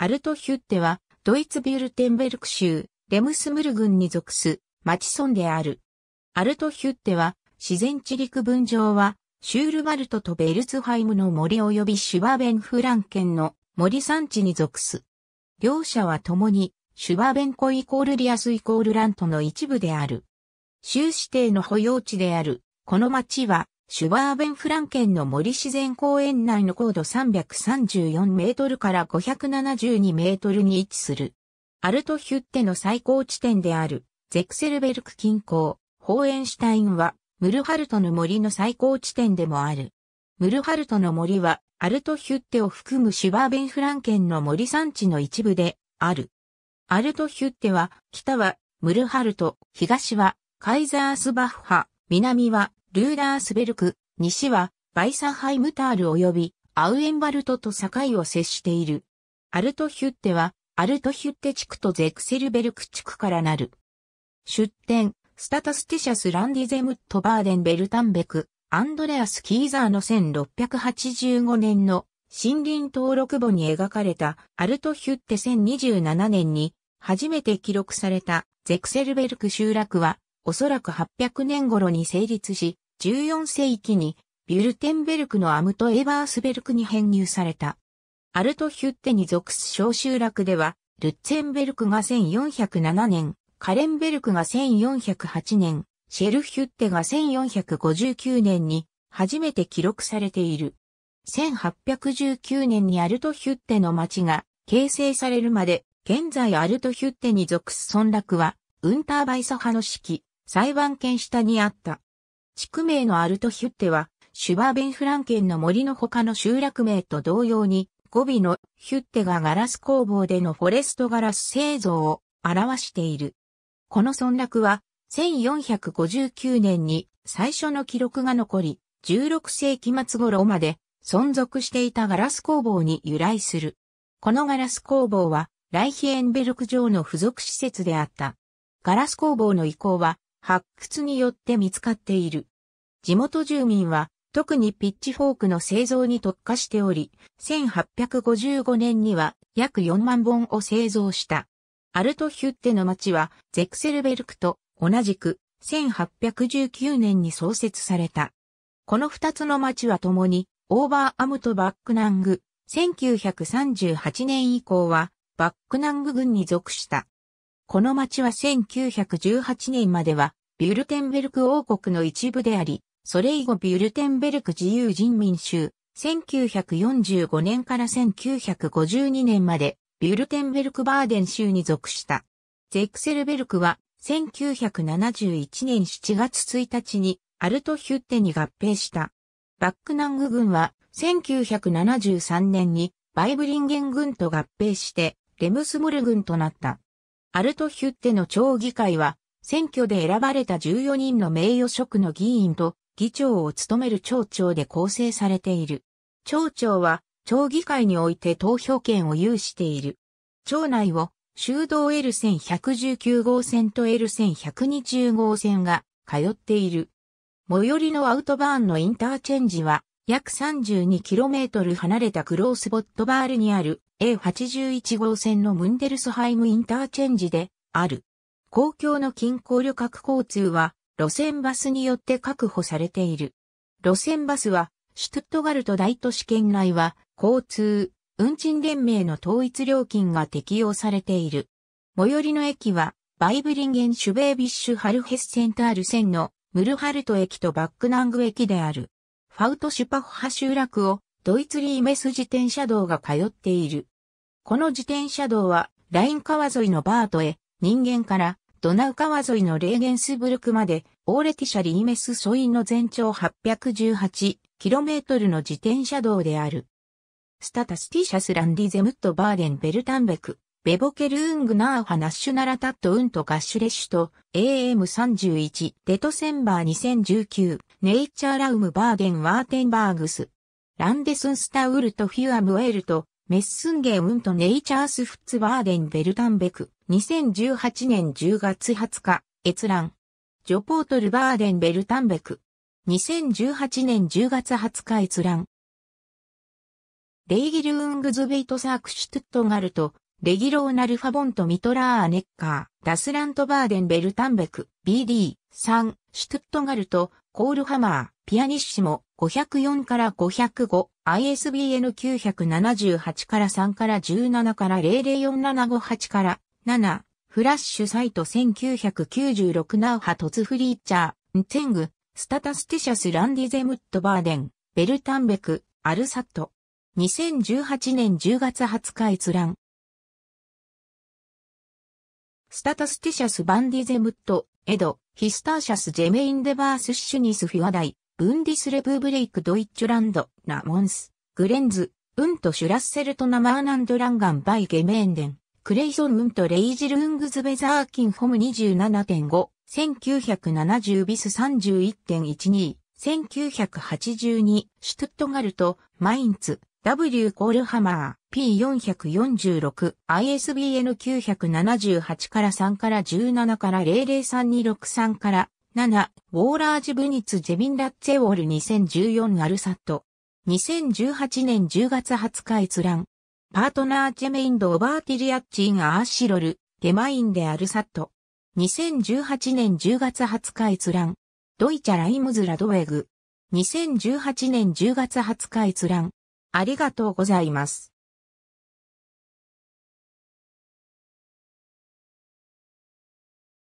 アルトヒュッテは、ドイツビュルテンベルク州、レムスムル郡に属す、町村である。アルトヒュッテは、自然地陸分上は、シュールバルトとベルツハイムの森及びシュバーベンフランケンの森山地に属す。両者は共に、シュバーベンコイコールリアスイコールラントの一部である。州指定の保養地である、この町は、シュバーベンフランケンの森自然公園内の高度334メートルから572メートルに位置する。アルトヒュッテの最高地点である、ゼクセルベルク近郊、ホーエンシュタインは、ムルハルトの森の最高地点でもある。ムルハルトの森は、アルトヒュッテを含むシュバーベンフランケンの森山地の一部で、ある。アルトヒュッテは、北は、ムルハルト、東は、カイザースバッハ、南は、ルーラースベルク、西は、バイサンハイムタール及び、アウエンバルトと境を接している。アルトヒュッテは、アルトヒュッテ地区とゼクセルベルク地区からなる。出典、スタタスティシャス・ランディゼムット・バーデン・ベルタンベク、アンドレアス・キーザーの1685年の森林登録簿に描かれたアルトヒュッテ1027年に初めて記録されたゼクセルベルク集落はおそらく800年頃に成立し、14世紀にビュルテンベルクのアムト・エバースベルクに編入された。アルトヒュッテに属す小集落では、ルッツェンベルクが1407年、カレンベルクが1408年、シェルヒュッテが1459年に初めて記録されている。1819年にアルトヒュッテの町が形成されるまで、現在アルトヒュッテに属す村落は、ウンターバイサ派の式、裁判権下にあった。地区名のアルトヒュッテは、シュバーベンフランケンの森の他の集落名と同様に、語尾のヒュッテがガラス工房でのフォレストガラス製造を表している。この村落は、1459年に最初の記録が残り、16世紀末頃まで存続していたガラス工房に由来する。このガラス工房は、ライヒエンベルク城の付属施設であった。ガラス工房の移行は、発掘によって見つかっている。地元住民は特にピッチフォークの製造に特化しており、1855年には約4万本を製造した。アルトヒュッテの町はゼクセルベルクと同じく1819年に創設された。この二つの町は共にオーバーアムとバックナング、1938年以降はバックナング群に属した。この町は1918年まではビュルテンベルク王国の一部であり、それ以後ビュルテンベルク自由人民州、1945年から1952年まで、ビュルテンベルクバーデン州に属した。ゼクセルベルクは、1971年7月1日に、アルトヒュッテに合併した。バックナング軍は、1973年に、バイブリンゲン軍と合併して、レムスムル軍となった。アルトヒュッテの町議会は、選挙で選ばれた14人の名誉職の議員と議長を務める町長で構成されている。町長は町議会において投票権を有している。町内を修道 L1119 号線と L1120 号線が通っている。最寄りのアウトバーンのインターチェンジは約 32km 離れたクロースボットバールにある A81 号線のムンデルスハイムインターチェンジである。公共の近郊旅客交通は路線バスによって確保されている。路線バスは、シュトゥットガルト大都市圏内は、交通、運賃連盟の統一料金が適用されている。最寄りの駅は、バイブリンゲンシュベービッシュハルヘスセンタール線のムルハルト駅とバックナング駅である。ファウトシュパフハ集落をドイツリーメス自転車道が通っている。この自転車道はライン川沿いのバートへ人間からドナウ川沿いのレーゲンスブルクまで、オーレティシャリーメスソインの全長 818km の自転車道である。スタタスティシャスランディゼムットバーデンベルタンベク、ベボケルーングナーハナッシュナラタットウントガッシュレッシュと AM31 デトセンバー2019ネイチャーラウムバーデンワーテンバーグスランデスンスタウルトフィュアムエルトメッスンゲームントネイチャースフッツバーデンベルタンベク、2018年10月20日、閲覧。ジョポートルバーデンベルタンベク、2018年10月20日閲覧。レイギルウングズベイトサークシュトゥットガルト、レギローナルファボントミトラーネッカー、ダスラントバーデンベルタンベク、BD、3、シュトゥットガルト、コールハマー、ピアニッシモ、504から505、ISBN 978から3から17から004758から7、フラッシュサイト1996ナウハトツフリーチャー、テング、スタタスティシャスランディゼムットバーデン、ベルタンベク、アルサット。2018年10月20日閲覧。スタタスティシャスバンディゼムット、エド、ヒスターシャス・ジェメイン・デバース・シュニス・フィワダイ、ブンディス・レブーブレイク・ドイッチュランド、ナ・モンス、グレンズ、ウント・シュラッセルト・ナ・マーナンド・ランガン・バイ・ゲメーンデン、クレイソン・ウント・レイジル・ウングズ・ベザー・キン・ホム27.5、1970ビス31.12、1982、シュトゥットガルト、マインツ、W コールハマー P446ISBN 978から3から17から003263から7ウォーラージブニツジェビンラッツェウォール2014アルサット2018年10月20日閲覧パートナーチェメインドオバーティリアッチーがアーシロルゲマインでアルサット2018年10月20日閲覧ドイチャライムズラドウェグ2018年10月20日閲覧ありがとうございます。